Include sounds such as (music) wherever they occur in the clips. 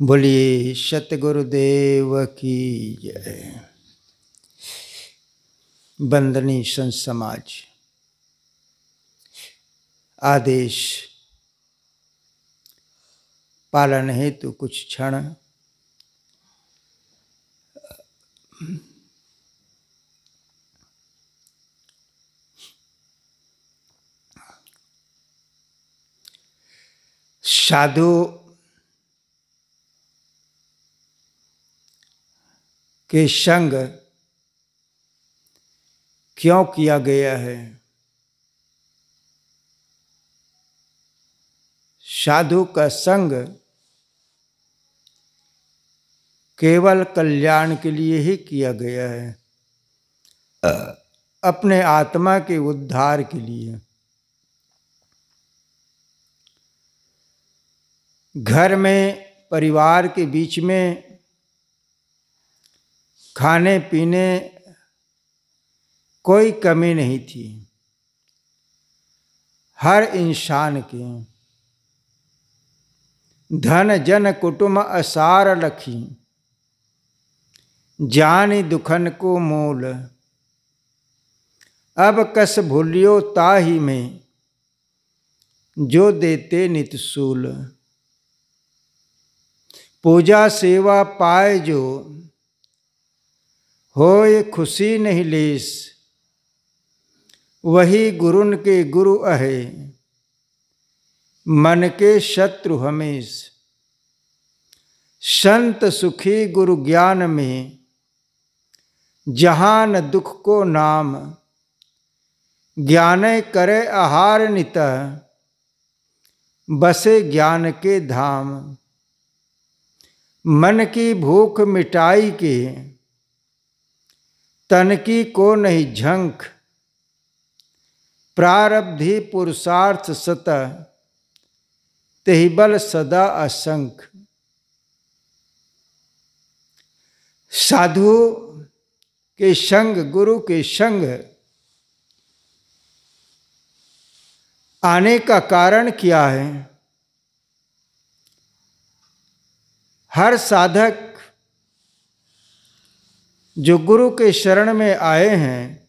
बोलिए सतगुरुदेव की जय बंदनी संत समाज आदेश पालन हेतु तो कुछ क्षण साधु के संग क्यों किया गया है साधु का संग केवल कल्याण के लिए ही किया गया है अपने आत्मा के उद्धार के लिए घर में परिवार के बीच में खाने पीने कोई कमी नहीं थी हर इंसान की धन जन कुटुम असार लखी जानी दुखन को मूल अब कस भूलियो ताही में जो देते नितसूल पूजा सेवा पाए जो होए खुशी नहीं लीस वही गुरुन के गुरु अहे मन के शत्रु हमेश संत सुखी गुरु ज्ञान में जहान दुख को नाम ज्ञान करे आहार नित बसे ज्ञान के धाम मन की भूख मिटाई के तनकी को नहीं झंक प्रारब्धि पुरुषार्थ सत तेहिबल सदा असंख साधु के संग गुरु के संग आने का कारण क्या है हर साधक जो गुरु के शरण में आए हैं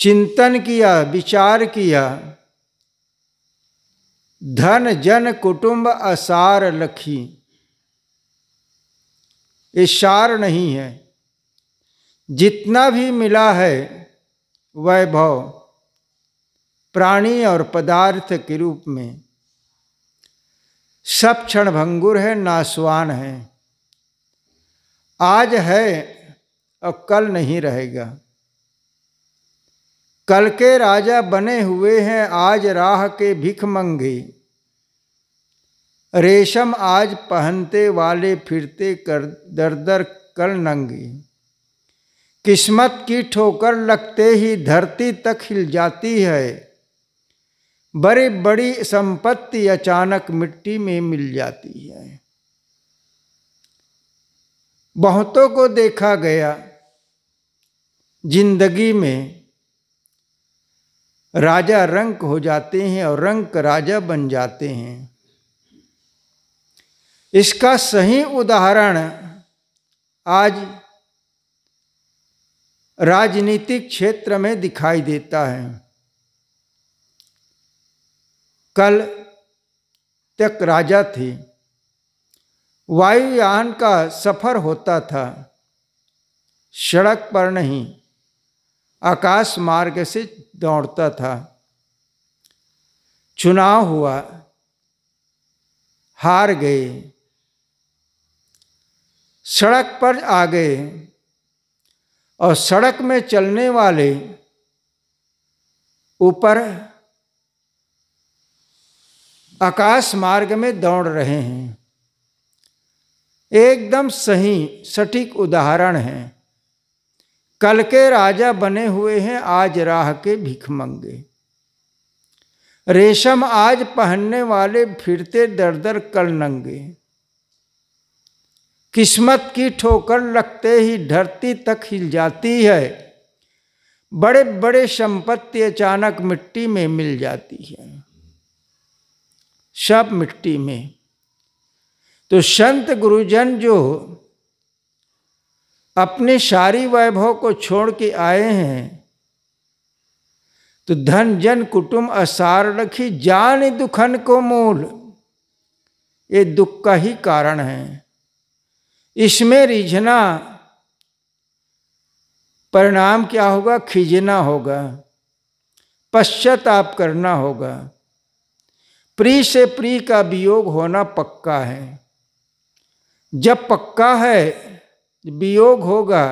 चिंतन किया विचार किया धन जन कुटुंब असार लखी ये सार नहीं है जितना भी मिला है वैभव प्राणी और पदार्थ के रूप में सब क्षण भंगुर है नासवान है आज है और कल नहीं रहेगा कल के राजा बने हुए हैं आज राह के भिख मंगे रेशम आज पहनते वाले फिरते कर दर दर कल नंगे किस्मत की ठोकर लगते ही धरती तक हिल जाती है बड़ी बड़ी संपत्ति अचानक मिट्टी में मिल जाती है बहुतों को देखा गया जिंदगी में राजा रंक हो जाते हैं और रंक राजा बन जाते हैं इसका सही उदाहरण आज राजनीतिक क्षेत्र में दिखाई देता है कल तक राजा थे वायुयान का सफ़र होता था सड़क पर नहीं आकाश मार्ग से दौड़ता था चुनाव हुआ हार गए सड़क पर आ गए और सड़क में चलने वाले ऊपर आकाश मार्ग में दौड़ रहे हैं एकदम सही सटीक उदाहरण हैं कल के राजा बने हुए हैं आज राह के भिखमंगे रेशम आज पहनने वाले फिरते दर दर कल नंगे किस्मत की ठोकर लगते ही धरती तक हिल जाती है बड़े बड़े संपत्ति अचानक मिट्टी में मिल जाती है सब मिट्टी में तो संत गुरुजन जो अपने सारी वैभव को छोड़ के आए हैं तो धन जन कुटुम्ब असार रखी जान दुखन को मूल ये दुख का ही कारण है इसमें रिझना परिणाम क्या होगा खिजना होगा पश्चाताप करना होगा प्री से प्री का वियोग होना पक्का है जब पक्का है वियोग होगा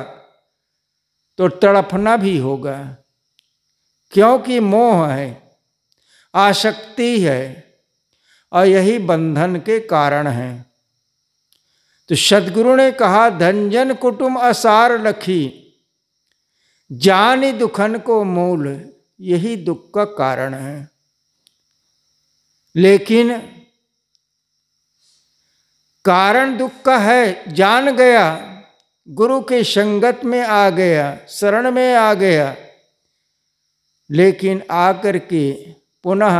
तो तड़पना भी होगा क्योंकि मोह है आसक्ति है और यही बंधन के कारण हैं तो सदगुरु ने कहा धनजन कुटुम असार लखी जान दुखन को मूल यही दुख का कारण है लेकिन कारण दुख का है जान गया गुरु के संगत में आ गया शरण में आ गया लेकिन आकर के पुनः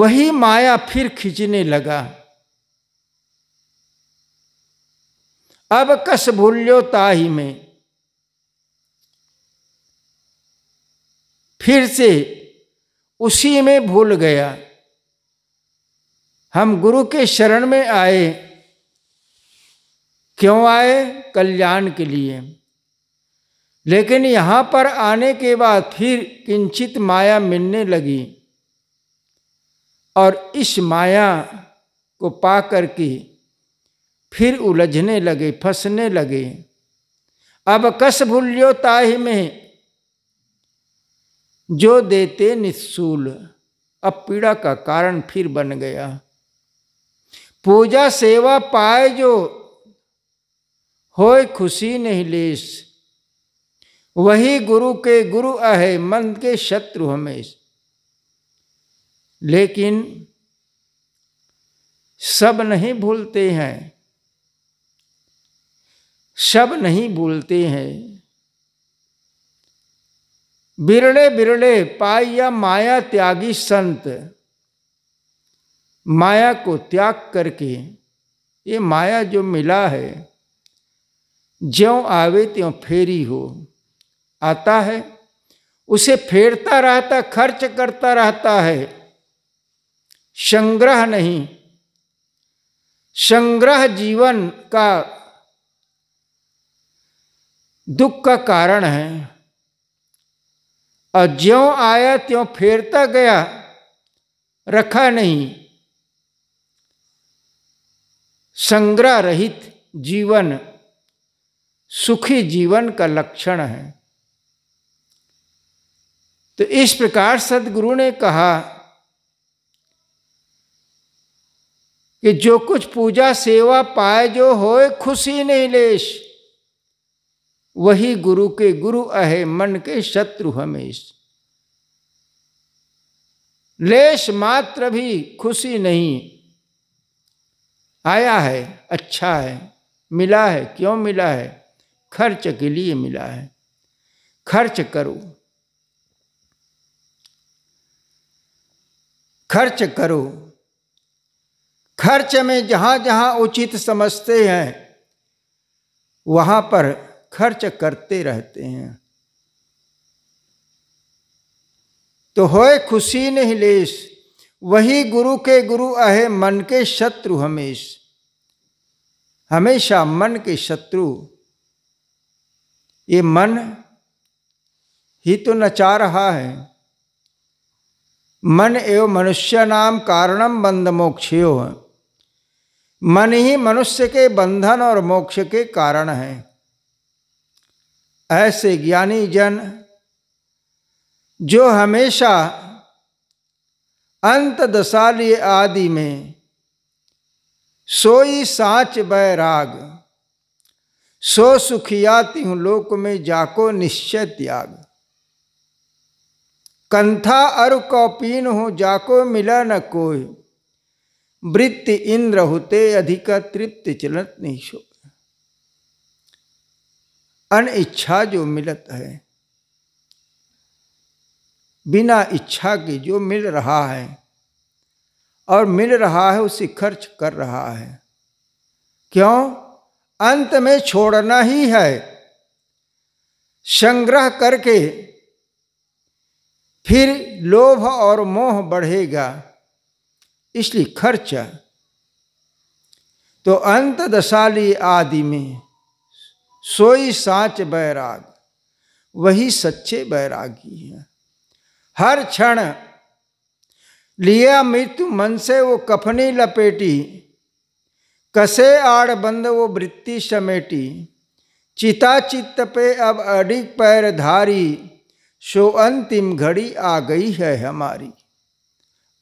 वही माया फिर खींचने लगा अब कस भूल्यो ताही में फिर से उसी में भूल गया हम गुरु के शरण में आए क्यों आए कल्याण के लिए लेकिन यहाँ पर आने के बाद फिर किंचित माया मिलने लगी और इस माया को पा करके फिर उलझने लगे फंसने लगे अब कस भूल्यो ताहि में जो देते निस्सूल अब पीड़ा का कारण फिर बन गया पूजा सेवा पाए जो होए खुशी नहीं लेस वही गुरु के गुरु अहे मन के शत्रु हमेश लेकिन सब नहीं भूलते हैं सब नहीं भूलते हैं बिरड़े बिरड़े पाई या माया त्यागी संत माया को त्याग करके ये माया जो मिला है ज्यों आवे त्यों फेरी हो आता है उसे फेरता रहता खर्च करता रहता है संग्रह नहीं संग्रह जीवन का दुख का कारण है और ज्यों आया त्यों फेरता गया रखा नहीं संग्रह रहित जीवन सुखी जीवन का लक्षण है तो इस प्रकार सदगुरु ने कहा कि जो कुछ पूजा सेवा पाए जो होए खुशी नहीं लेश वही गुरु के गुरु अहे मन के शत्रु हमेश लेश मात्र भी खुशी नहीं आया है अच्छा है मिला है क्यों मिला है खर्च के लिए मिला है खर्च करो खर्च करो खर्च में जहाँ जहाँ उचित समझते हैं वहाँ पर खर्च करते रहते हैं तो होए खुशी नहीं लेश वही गुरु के गुरु अहे मन के शत्रु हमेश हमेशा मन के शत्रु ये मन ही तो नचा रहा है मन एवं मनुष्य नाम कारणम बंध मोक्षयो है मन ही मनुष्य के बंधन और मोक्ष के कारण है ऐसे ज्ञानी जन जो हमेशा अंत दशाली आदि में सोई साच बैराग सो सुखियाती हूँ लोक में जाको निश्चय त्याग कंथा अरु कौपीन हो जाको मिला न कोई वृत्ति इंद्र होते अधिक तृप्त चलत नहीं शो अन इच्छा जो मिलत है बिना इच्छा के जो मिल रहा है और मिल रहा है उसे खर्च कर रहा है क्यों अंत में छोड़ना ही है संग्रह करके फिर लोभ और मोह बढ़ेगा इसलिए खर्च तो अंत दशाली आदि में सोई सांच बैराग वही सच्चे बैरागी हैं हर क्षण लिया मृत्यु मन से वो कफनी लपेटी कसे आड़ बंद वो वृत्ति समेटी चिता चित्त पे अब अडिग पैर धारी सो अंतिम घड़ी आ गई है हमारी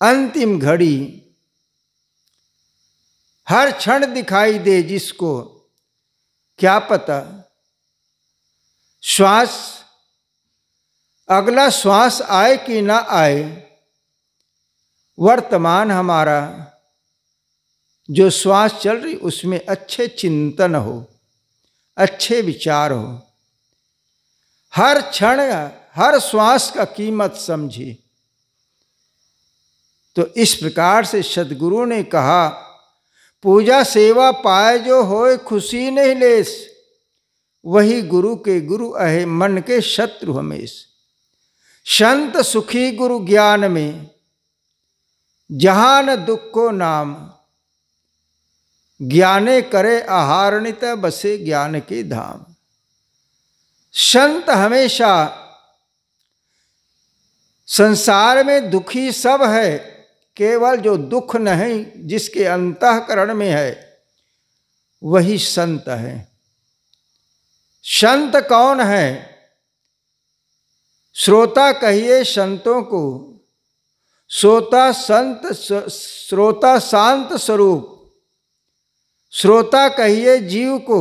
अंतिम घड़ी हर क्षण दिखाई दे जिसको क्या पता श्वास अगला श्वास आए कि ना आए वर्तमान हमारा जो श्वास चल रही उसमें अच्छे चिंतन हो अच्छे विचार हो हर क्षण हर श्वास का कीमत समझे तो इस प्रकार से सदगुरु ने कहा पूजा सेवा पाए जो होए खुशी नहीं लेस वही गुरु के गुरु अहे मन के शत्रु हमेश संत सुखी गुरु ज्ञान में जहान दुख को नाम ज्ञाने करे आहारणित बसे ज्ञान के धाम संत हमेशा संसार में दुखी सब है केवल जो दुख नहीं जिसके अंतकरण में है वही संत है संत कौन है श्रोता कहिए संतों को श्रोता संत श्रोता शांत स्वरूप श्रोता कहिए जीव को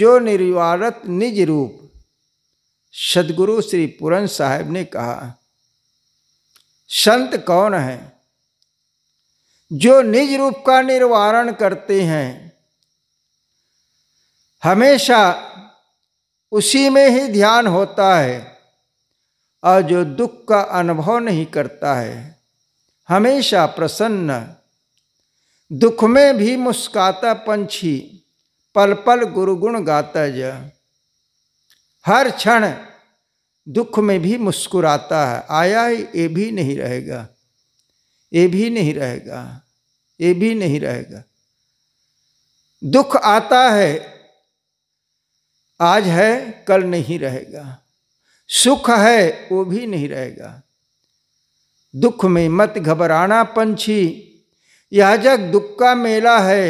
जो निर्वारत निज रूप सदगुरु श्री पूरन साहब ने कहा संत कौन है जो निज रूप का निर्वारण करते हैं हमेशा उसी में ही ध्यान होता है और जो दुख का अनुभव नहीं करता है हमेशा प्रसन्न दुख में भी मुस्काता पंछी पल पल गुरुगुण गाता ज हर क्षण दुख में भी मुस्कुराता है आया है ये भी नहीं रहेगा ये भी नहीं रहेगा ये भी नहीं रहेगा दुख आता है आज है कल नहीं रहेगा सुख है वो भी नहीं रहेगा दुख में मत घबराना पंछी यह जग दुख का मेला है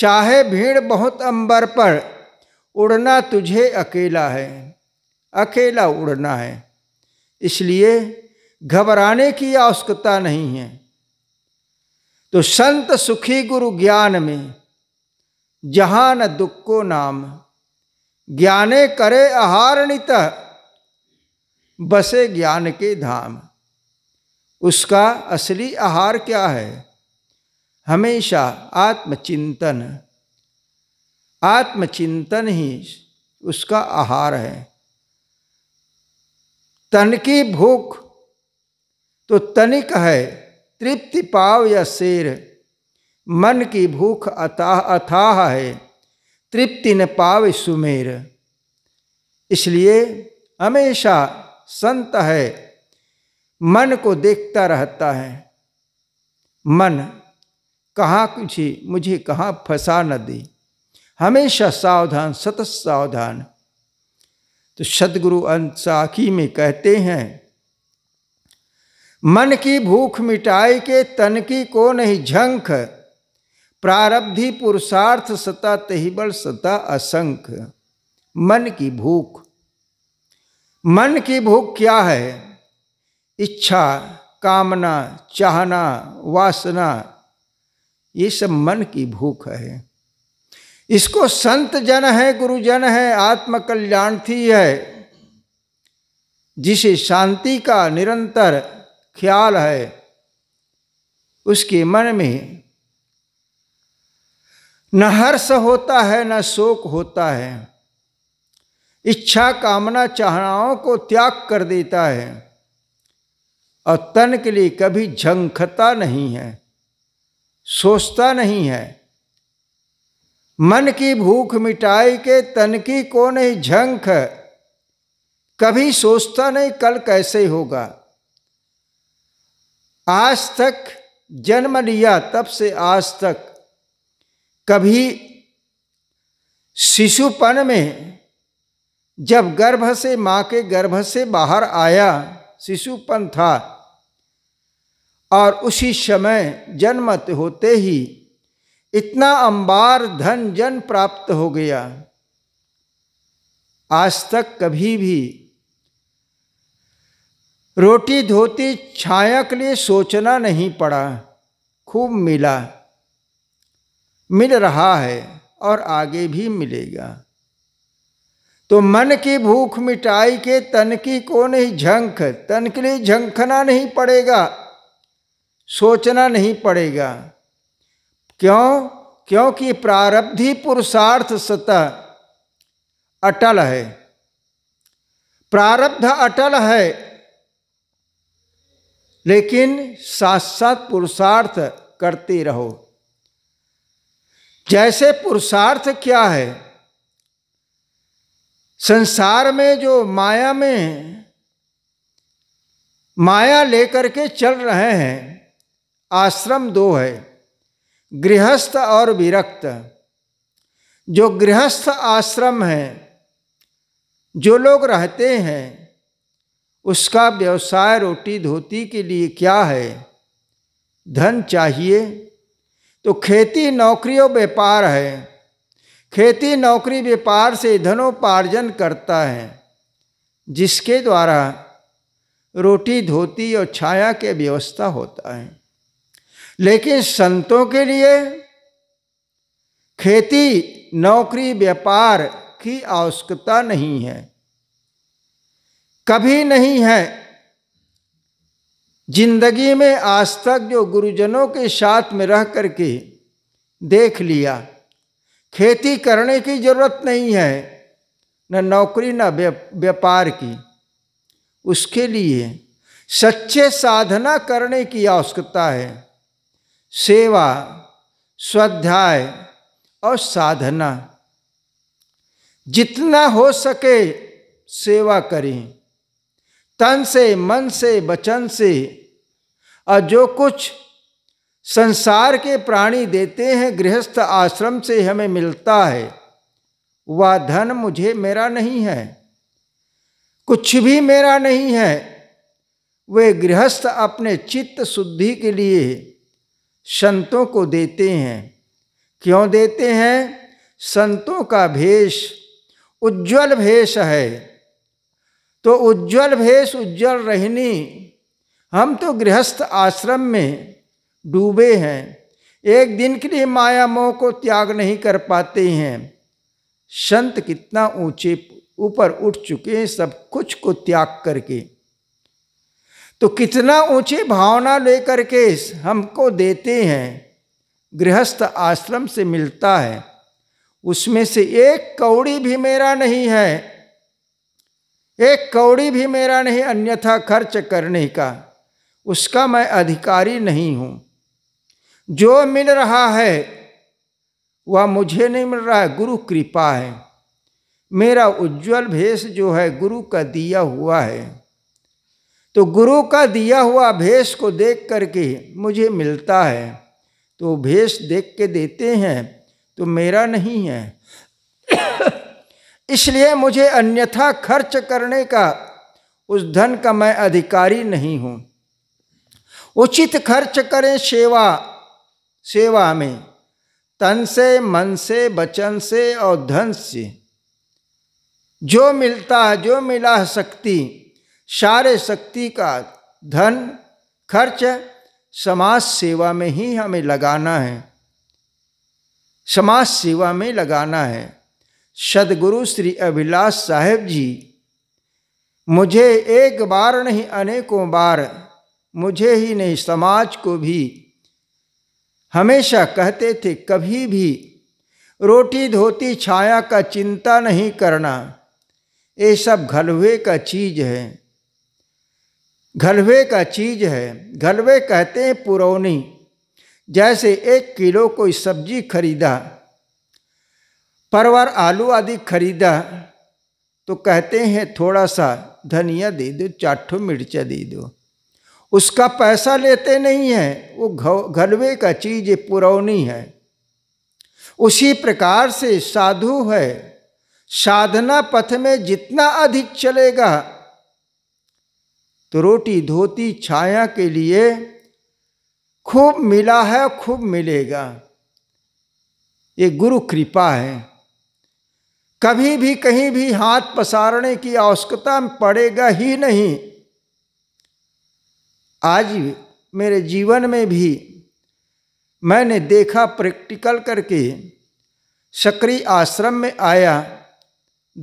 चाहे भीड़ बहुत अंबर पर उड़ना तुझे अकेला है अकेला उड़ना है इसलिए घबराने की आवश्यकता नहीं है तो संत सुखी गुरु ज्ञान में जहाँ न दुख को नाम ज्ञाने करे आहारणित बसे ज्ञान के धाम उसका असली आहार क्या है हमेशा आत्मचिंतन आत्मचिंतन ही उसका आहार है तन की भूख तो तनिक है तृप्ति पाव या शेर मन की भूख अताह अथाह है तृप्ति न पाव सुमेर इसलिए हमेशा संत है मन को देखता रहता है मन कहाँ कुछ मुझे कहाँ फंसा न दे हमेशा सावधान सतत सावधान तो सदगुरु अंत साखी में कहते हैं मन की भूख मिटाई के तन की को नहीं झंख प्रारब्धि पुरुषार्थ सता तहिबल सता असंख मन की भूख मन की भूख क्या है इच्छा कामना चाहना वासना ये सब मन की भूख है इसको संत जन है गुरुजन है आत्मकल्याण थी है जिसे शांति का निरंतर ख्याल है उसके मन में न हर्ष होता है न शोक होता है इच्छा कामना चाहनाओं को त्याग कर देता है और तन के लिए कभी झंखता नहीं है सोचता नहीं है मन की भूख मिटाई के तन की को नहीं झंख कभी सोचता नहीं कल कैसे होगा आज तक जन्म लिया तब से आज तक कभी शिशुपन में जब गर्भ से माँ के गर्भ से बाहर आया शिशुपन था और उसी समय जन्मत होते ही इतना अंबार धन जन प्राप्त हो गया आज तक कभी भी रोटी धोती छाया के लिए सोचना नहीं पड़ा खूब मिला मिल रहा है और आगे भी मिलेगा तो मन की भूख मिटाई के तन की को नहीं झंख तन के लिए झंखना नहीं पड़ेगा सोचना नहीं पड़ेगा क्यों क्योंकि प्रारब्धि पुरुषार्थ सतह अटल है प्रारब्ध अटल है लेकिन साथ साथ पुरुषार्थ करते रहो जैसे पुरुषार्थ क्या है संसार में जो माया में माया लेकर के चल रहे हैं आश्रम दो है गृहस्थ और विरक्त जो गृहस्थ आश्रम है जो लोग रहते हैं उसका व्यवसाय रोटी धोती के लिए क्या है धन चाहिए तो खेती नौकरी और व्यापार है खेती नौकरी व्यापार से धनोपार्जन करता है जिसके द्वारा रोटी धोती और छाया के व्यवस्था होता है लेकिन संतों के लिए खेती नौकरी व्यापार की आवश्यकता नहीं है कभी नहीं है जिंदगी में आज तक जो गुरुजनों के साथ में रह करके देख लिया खेती करने की ज़रूरत नहीं है न नौकरी न व्यापार की उसके लिए सच्चे साधना करने की आवश्यकता है सेवा स्वाध्याय और साधना जितना हो सके सेवा करें तन से मन से वचन से और जो कुछ संसार के प्राणी देते हैं गृहस्थ आश्रम से हमें मिलता है वह धन मुझे मेरा नहीं है कुछ भी मेरा नहीं है वे गृहस्थ अपने चित्त शुद्धि के लिए संतों को देते हैं क्यों देते हैं संतों का भेष उज्जवल भेष है तो उज्जवल भेष उज्जवल रहनी हम तो गृहस्थ आश्रम में डूबे हैं एक दिन के लिए माया मोह को त्याग नहीं कर पाते हैं संत कितना ऊंचे ऊपर उठ चुके हैं सब कुछ को त्याग करके तो कितना ऊंचे भावना लेकर के हमको देते हैं गृहस्थ आश्रम से मिलता है उसमें से एक कौड़ी भी मेरा नहीं है एक कौड़ी भी मेरा नहीं अन्यथा खर्च करने का उसका मैं अधिकारी नहीं हूँ जो मिल रहा है वह मुझे नहीं मिल रहा है गुरु कृपा है मेरा उज्जवल भेष जो है गुरु का दिया हुआ है तो गुरु का दिया हुआ भेष को देख करके मुझे मिलता है तो भेष देख के देते हैं तो मेरा नहीं है (coughs) इसलिए मुझे अन्यथा खर्च करने का उस धन का मैं अधिकारी नहीं हूँ उचित खर्च करें सेवा सेवा में तन से मन से वचन से और धन से जो मिलता है जो मिला है शक्ति सारे शक्ति का धन खर्च समाज सेवा में ही हमें लगाना है समाज सेवा में लगाना है सदगुरु श्री अभिलाष साहेब जी मुझे एक बार नहीं अनेकों बार मुझे ही नहीं समाज को भी हमेशा कहते थे कभी भी रोटी धोती छाया का चिंता नहीं करना ये सब घलवे का चीज है घलवे का चीज है घलवे कहते हैं पुरौनी जैसे एक किलो कोई सब्जी खरीदा परवर आलू आदि खरीदा तो कहते हैं थोड़ा सा धनिया दे दो चाठो मिर्चा दे दो उसका पैसा लेते नहीं हैं वो घलवे का चीज़ पुरौनी है उसी प्रकार से साधु है साधना पथ में जितना अधिक चलेगा तो रोटी धोती छाया के लिए खूब मिला है खूब मिलेगा ये गुरु कृपा है कभी भी कहीं भी हाथ पसारने की आवश्यकता पड़ेगा ही नहीं आज मेरे जीवन में भी मैंने देखा प्रैक्टिकल करके सक्रिय आश्रम में आया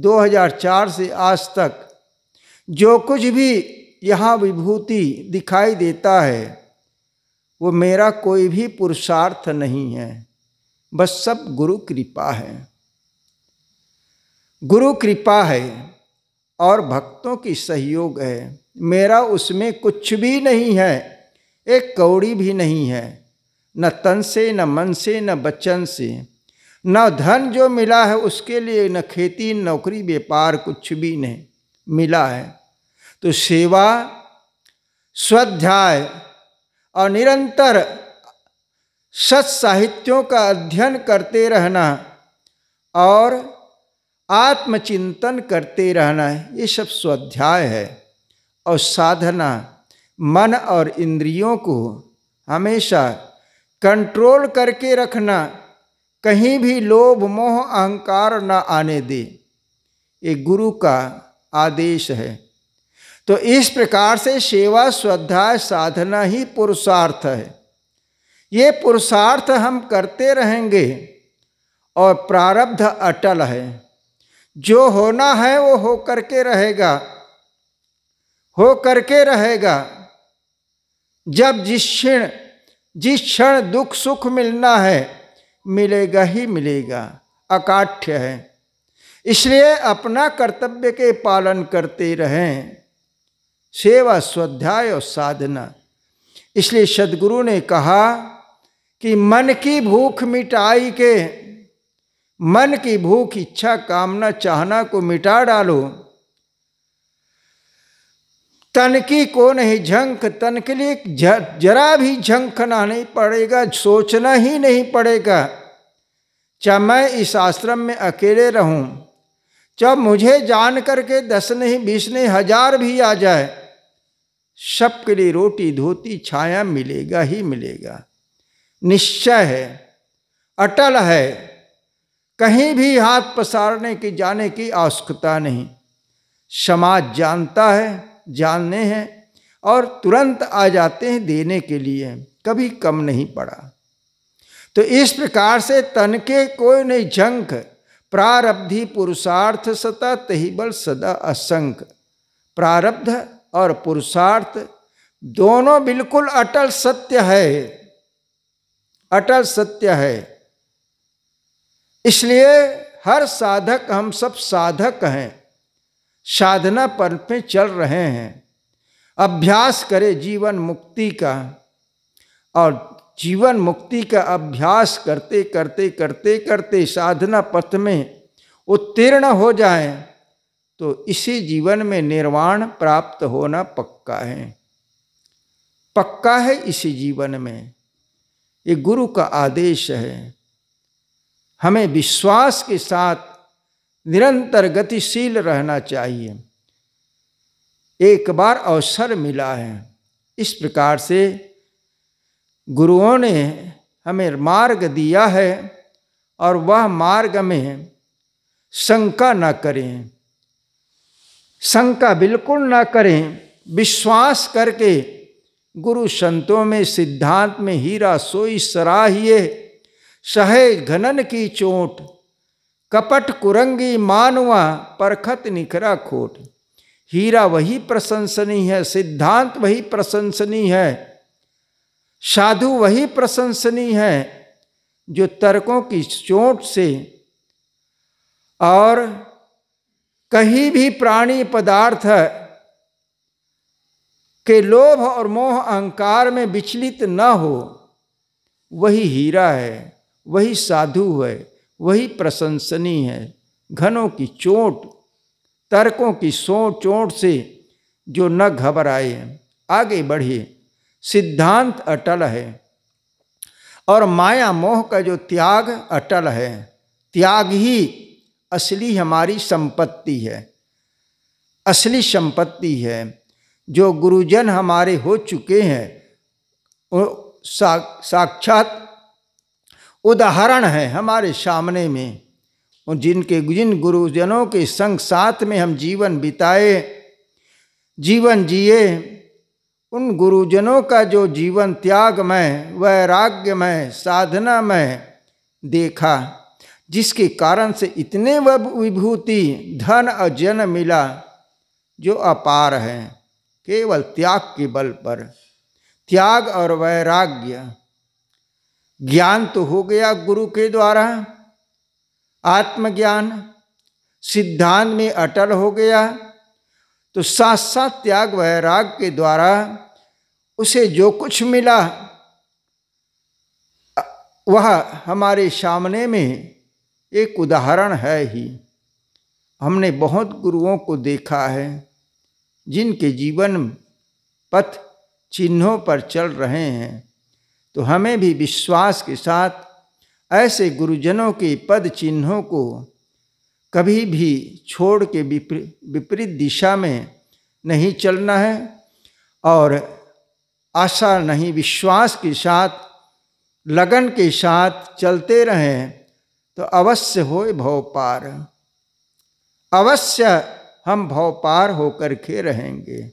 2004 से आज तक जो कुछ भी यहाँ विभूति दिखाई देता है वो मेरा कोई भी पुरुषार्थ नहीं है बस सब गुरु कृपा है गुरु कृपा है और भक्तों की सहयोग है मेरा उसमें कुछ भी नहीं है एक कौड़ी भी नहीं है न तन से न मन से न बचन से न धन जो मिला है उसके लिए न खेती नौकरी व्यापार कुछ भी नहीं मिला है तो सेवा स्वाध्याय और निरंतर सत साहित्यों का अध्ययन करते रहना और आत्मचिंतन करते रहना है ये सब स्वाध्याय है और साधना मन और इंद्रियों को हमेशा कंट्रोल करके रखना कहीं भी लोभ मोह अहंकार ना आने दे ये गुरु का आदेश है तो इस प्रकार से सेवा श्रद्धा साधना ही पुरुषार्थ है ये पुरुषार्थ हम करते रहेंगे और प्रारब्ध अटल है जो होना है वो हो करके रहेगा हो करके रहेगा जब जिस क्षण जिस क्षण दुख सुख मिलना है मिलेगा ही मिलेगा अकाठ्य है इसलिए अपना कर्तव्य के पालन करते रहें सेवा स्वाध्याय और साधना इसलिए सदगुरु ने कहा कि मन की भूख मिटाई के मन की भूख इच्छा कामना चाहना को मिटा डालो तनकी को नहीं झंक तन के लिए जरा भी झंकना नहीं पड़ेगा सोचना ही नहीं पड़ेगा चाहे मैं इस आश्रम में अकेले रहूं चाहे मुझे जान करके दस नहीं बीस नहीं हजार भी आ जाए सबके लिए रोटी धोती छाया मिलेगा ही मिलेगा निश्चय है अटल है कहीं भी हाथ पसारने की जाने की आवश्यकता नहीं समाज जानता है जानने हैं और तुरंत आ जाते हैं देने के लिए कभी कम नहीं पड़ा तो इस प्रकार से तन के कोई नहीं झंक प्रारब्धि पुरुषार्थ सता तही बल सदा असंख प्रारब्ध और पुरुषार्थ दोनों बिल्कुल अटल सत्य है अटल सत्य है इसलिए हर साधक हम सब साधक हैं साधना पर पे चल रहे हैं अभ्यास करें जीवन मुक्ति का और जीवन मुक्ति का अभ्यास करते करते करते करते साधना पथ में उत्तीर्ण हो जाए तो इसी जीवन में निर्वाण प्राप्त होना पक्का है पक्का है इसी जीवन में ये गुरु का आदेश है हमें विश्वास के साथ निरंतर गतिशील रहना चाहिए एक बार अवसर मिला है इस प्रकार से गुरुओं ने हमें मार्ग दिया है और वह मार्ग में शंका ना करें शंका बिल्कुल ना करें विश्वास करके गुरु संतों में सिद्धांत में हीरा सोई सराहिए सहे घनन की चोट कपट कुरंगी मानवा परखत निखरा खोट हीरा वही प्रशंसनीय है सिद्धांत वही प्रशंसनीय है साधु वही प्रशंसनीय है जो तर्कों की चोट से और कहीं भी प्राणी पदार्थ के लोभ और मोह अहंकार में विचलित न हो वही हीरा है वही साधु है वही प्रशंसनीय है घनों की चोट तर्कों की सो चोट से जो न घबराए आगे बढ़िए सिद्धांत अटल है और माया मोह का जो त्याग अटल है त्याग ही असली हमारी संपत्ति है असली संपत्ति है जो गुरुजन हमारे हो चुके हैं साक्षात उदाहरण है हमारे सामने में उन जिनके जिन गुरुजनों के संग साथ में हम जीवन बिताए जीवन जिए उन गुरुजनों का जो जीवन त्यागमय वैराग्यमय साधनामय देखा जिसके कारण से इतने विभूति धन और जन मिला जो अपार है केवल त्याग के बल पर त्याग और वैराग्य ज्ञान तो हो गया गुरु के द्वारा आत्मज्ञान सिद्धांत में अटल हो गया तो साथ साथ त्याग वैराग के द्वारा उसे जो कुछ मिला वह हमारे सामने में एक उदाहरण है ही हमने बहुत गुरुओं को देखा है जिनके जीवन पथ चिन्हों पर चल रहे हैं तो हमें भी विश्वास के साथ ऐसे गुरुजनों के पद चिन्हों को कभी भी छोड़ के विपरीत दिशा में नहीं चलना है और आशा नहीं विश्वास के साथ लगन के साथ चलते रहें तो अवश्य हो भव पार अवश्य हम भव पार होकर के रहेंगे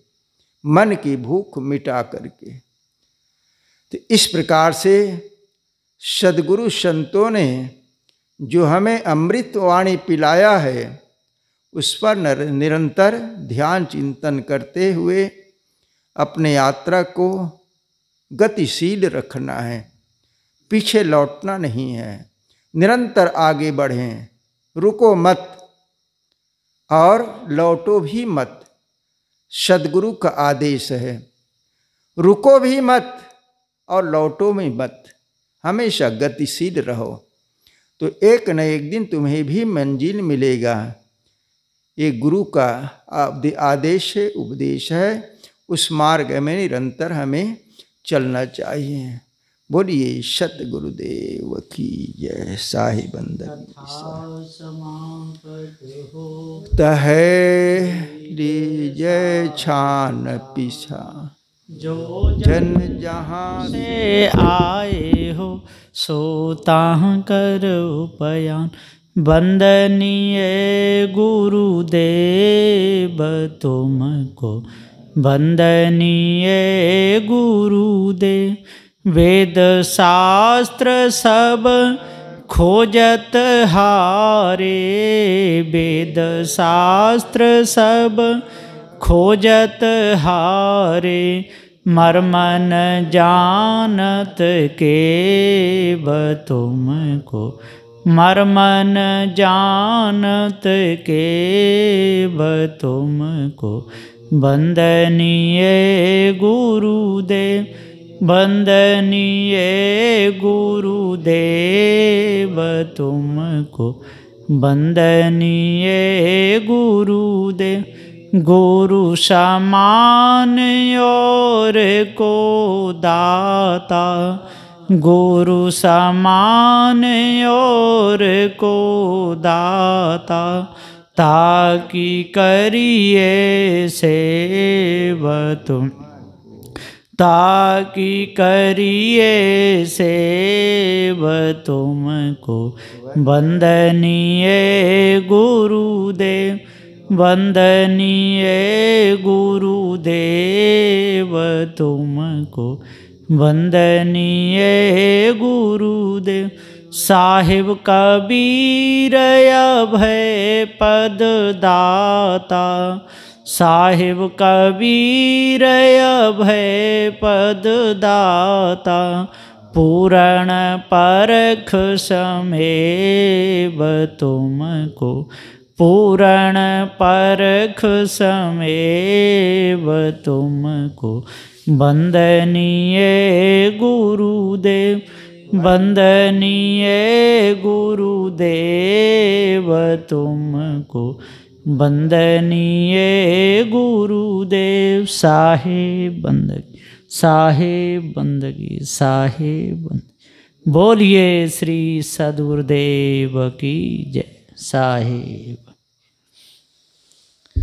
मन की भूख मिटा करके तो इस प्रकार से सदगुरु संतों ने जो हमें अमृत वाणी पिलाया है उस पर निरंतर ध्यान चिंतन करते हुए अपने यात्रा को गतिशील रखना है पीछे लौटना नहीं है निरंतर आगे बढ़ें रुको मत और लौटो भी मत सदगुरु का आदेश है रुको भी मत और लौटो में मत हमेशा गतिशील रहो तो एक न एक दिन तुम्हें भी मंजिल मिलेगा ये गुरु का आदेश है उपदेश है उस मार्ग में निरंतर हमें चलना चाहिए बोलिए सत गुरुदेव की जय साहिब बंदन तह जय छान पिछा जो जन जहाँ से आए हो सोता कर उपयान वंदनीय गुरुदेव तुमको वंदनीय गुरुदेव वेद शास्त्र सब खोजत हारे वेद शास्त्र सब खोजत हारे मरमन जानत के ब तुमको मरमन जानत के ब तुमको वंदनीय गुरुदेव वंदनीय गुरुदेव तुमको वंदनीय गुरुदेव गुरु समान और को दाता गुरु समान और को दाता ताकि करिए सेव तुम ताकि करिए सेव तुमको वंदनीय गुरुदेव वंदनीय गुरुदेव तुमको वंदनीय गुरुदेव साहिब कबीर अभय पद दाता साहिब कबीर अभय पद दाता पूरण परख समेव तुमको पूरण परख समेव तुमको वंदनीय गुरुदेव वंदनीय गुरुदेव तुमको वंदनीय गुरुदेव साहेब बंदगी साहेब बंदगी साहेब बंद बोलिए श्री सदगुरुदेव की जय साहेब